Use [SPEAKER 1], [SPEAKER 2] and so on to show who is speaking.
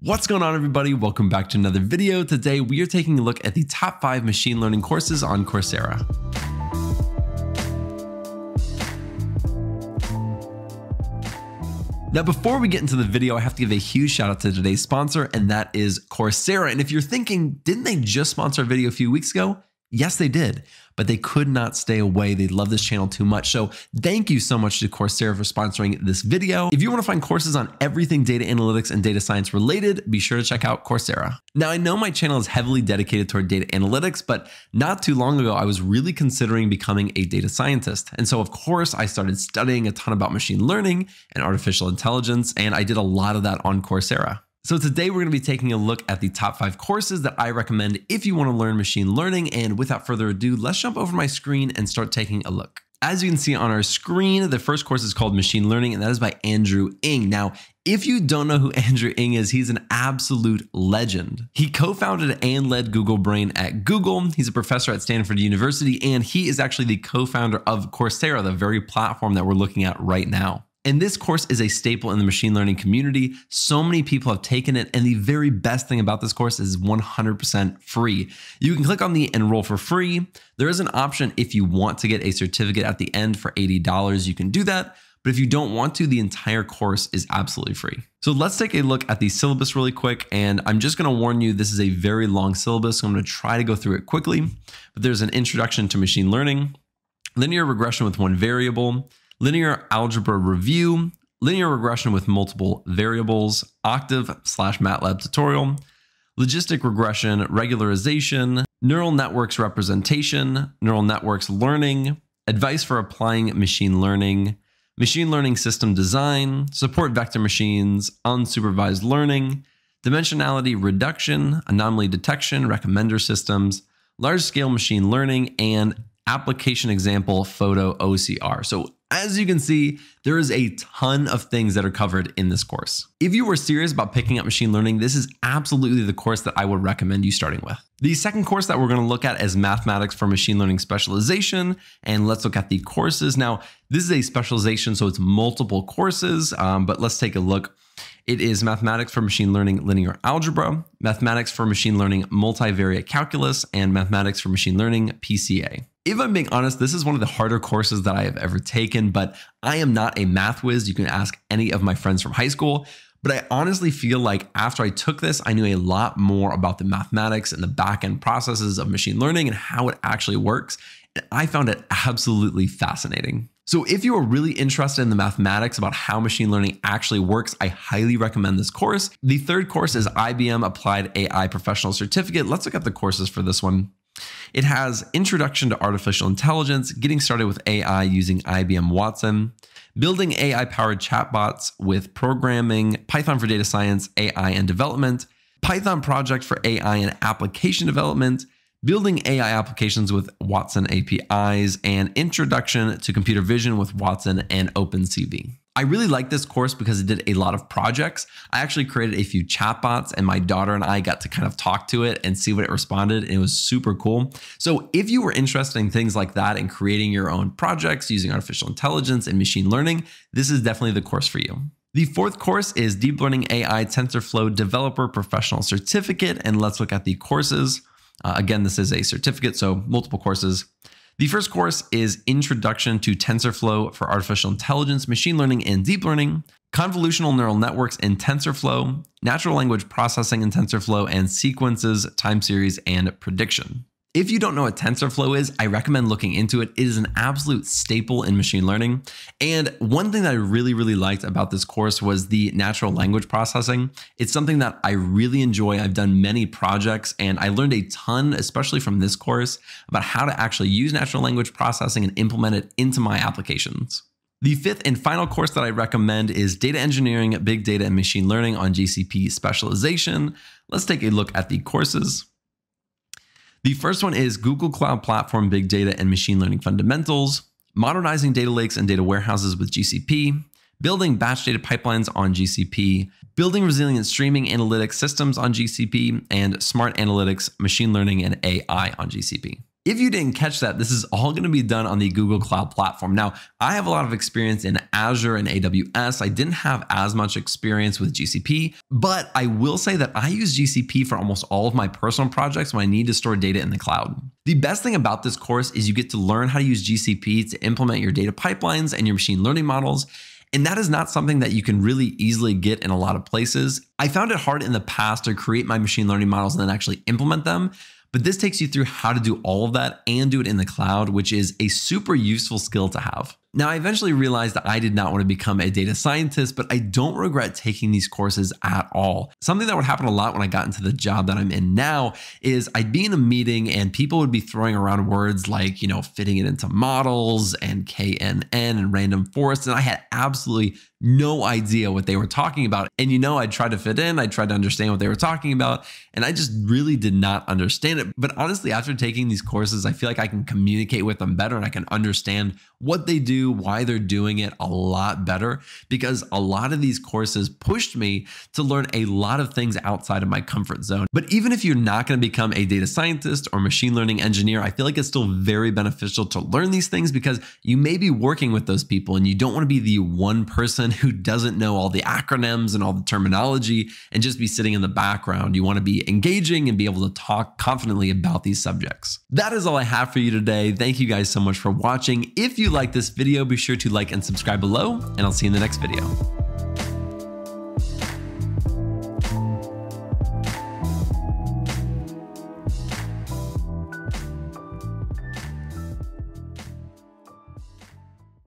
[SPEAKER 1] What's going on everybody? Welcome back to another video. Today we are taking a look at the top 5 machine learning courses on Coursera. Now, before we get into the video, I have to give a huge shout out to today's sponsor, and that is Coursera. And if you're thinking, didn't they just sponsor a video a few weeks ago? Yes, they did, but they could not stay away. They love this channel too much. So thank you so much to Coursera for sponsoring this video. If you want to find courses on everything data analytics and data science related, be sure to check out Coursera. Now, I know my channel is heavily dedicated toward data analytics, but not too long ago, I was really considering becoming a data scientist. And so of course, I started studying a ton about machine learning and artificial intelligence, and I did a lot of that on Coursera. So today we're going to be taking a look at the top five courses that I recommend if you want to learn machine learning. And without further ado, let's jump over my screen and start taking a look. As you can see on our screen, the first course is called Machine Learning, and that is by Andrew Ng. Now, if you don't know who Andrew Ng is, he's an absolute legend. He co-founded and led Google Brain at Google. He's a professor at Stanford University, and he is actually the co-founder of Coursera, the very platform that we're looking at right now. And this course is a staple in the machine learning community. So many people have taken it. And the very best thing about this course is 100% free. You can click on the enroll for free. There is an option if you want to get a certificate at the end for $80, you can do that. But if you don't want to, the entire course is absolutely free. So let's take a look at the syllabus really quick. And I'm just going to warn you, this is a very long syllabus. So I'm going to try to go through it quickly. But there's an introduction to machine learning, linear regression with one variable, linear algebra review, linear regression with multiple variables, octave slash MATLAB tutorial, logistic regression, regularization, neural networks representation, neural networks learning, advice for applying machine learning, machine learning system design, support vector machines, unsupervised learning, dimensionality reduction, anomaly detection, recommender systems, large scale machine learning, and application example photo OCR. So as you can see, there is a ton of things that are covered in this course. If you were serious about picking up machine learning, this is absolutely the course that I would recommend you starting with. The second course that we're going to look at is Mathematics for Machine Learning Specialization, and let's look at the courses. Now, this is a specialization, so it's multiple courses, um, but let's take a look. It is Mathematics for Machine Learning Linear Algebra, Mathematics for Machine Learning Multivariate Calculus, and Mathematics for Machine Learning PCA. If I'm being honest, this is one of the harder courses that I have ever taken, but I am not a math whiz. You can ask any of my friends from high school. But I honestly feel like after I took this, I knew a lot more about the mathematics and the back end processes of machine learning and how it actually works. And I found it absolutely fascinating. So, if you are really interested in the mathematics about how machine learning actually works, I highly recommend this course. The third course is IBM Applied AI Professional Certificate. Let's look at the courses for this one. It has Introduction to Artificial Intelligence, Getting Started with AI Using IBM Watson, Building AI Powered Chatbots with Programming, Python for Data Science, AI and Development, Python Project for AI and Application Development, Building AI Applications with Watson APIs, and Introduction to Computer Vision with Watson and OpenCV. I really like this course because it did a lot of projects. I actually created a few chatbots and my daughter and I got to kind of talk to it and see what it responded. And it was super cool. So if you were interested in things like that and creating your own projects using artificial intelligence and machine learning, this is definitely the course for you. The fourth course is Deep Learning AI TensorFlow Developer Professional Certificate. And let's look at the courses. Uh, again, this is a certificate, so multiple courses. The first course is Introduction to TensorFlow for Artificial Intelligence, Machine Learning, and Deep Learning, Convolutional Neural Networks in TensorFlow, Natural Language Processing in TensorFlow, and Sequences, Time Series, and Prediction. If you don't know what TensorFlow is, I recommend looking into it. It is an absolute staple in machine learning. And one thing that I really, really liked about this course was the natural language processing. It's something that I really enjoy. I've done many projects and I learned a ton, especially from this course, about how to actually use natural language processing and implement it into my applications. The fifth and final course that I recommend is Data Engineering, Big Data, and Machine Learning on GCP Specialization. Let's take a look at the courses. The first one is Google Cloud Platform Big Data and Machine Learning Fundamentals, modernizing data lakes and data warehouses with GCP, building batch data pipelines on GCP, building resilient streaming analytics systems on GCP, and smart analytics, machine learning, and AI on GCP. If you didn't catch that, this is all going to be done on the Google Cloud platform. Now, I have a lot of experience in Azure and AWS. I didn't have as much experience with GCP, but I will say that I use GCP for almost all of my personal projects when I need to store data in the cloud. The best thing about this course is you get to learn how to use GCP to implement your data pipelines and your machine learning models. And that is not something that you can really easily get in a lot of places. I found it hard in the past to create my machine learning models and then actually implement them. But this takes you through how to do all of that and do it in the cloud, which is a super useful skill to have. Now, I eventually realized that I did not want to become a data scientist, but I don't regret taking these courses at all. Something that would happen a lot when I got into the job that I'm in now is I'd be in a meeting and people would be throwing around words like, you know, fitting it into models and KNN and random forest. And I had absolutely no idea what they were talking about. And you know, I tried to fit in, I tried to understand what they were talking about, and I just really did not understand it. But honestly, after taking these courses, I feel like I can communicate with them better and I can understand what they do, why they're doing it a lot better, because a lot of these courses pushed me to learn a lot of things outside of my comfort zone. But even if you're not going to become a data scientist or machine learning engineer, I feel like it's still very beneficial to learn these things because you may be working with those people and you don't want to be the one person person who doesn't know all the acronyms and all the terminology and just be sitting in the background. You want to be engaging and be able to talk confidently about these subjects. That is all I have for you today. Thank you guys so much for watching. If you like this video, be sure to like and subscribe below, and I'll see you in the next video.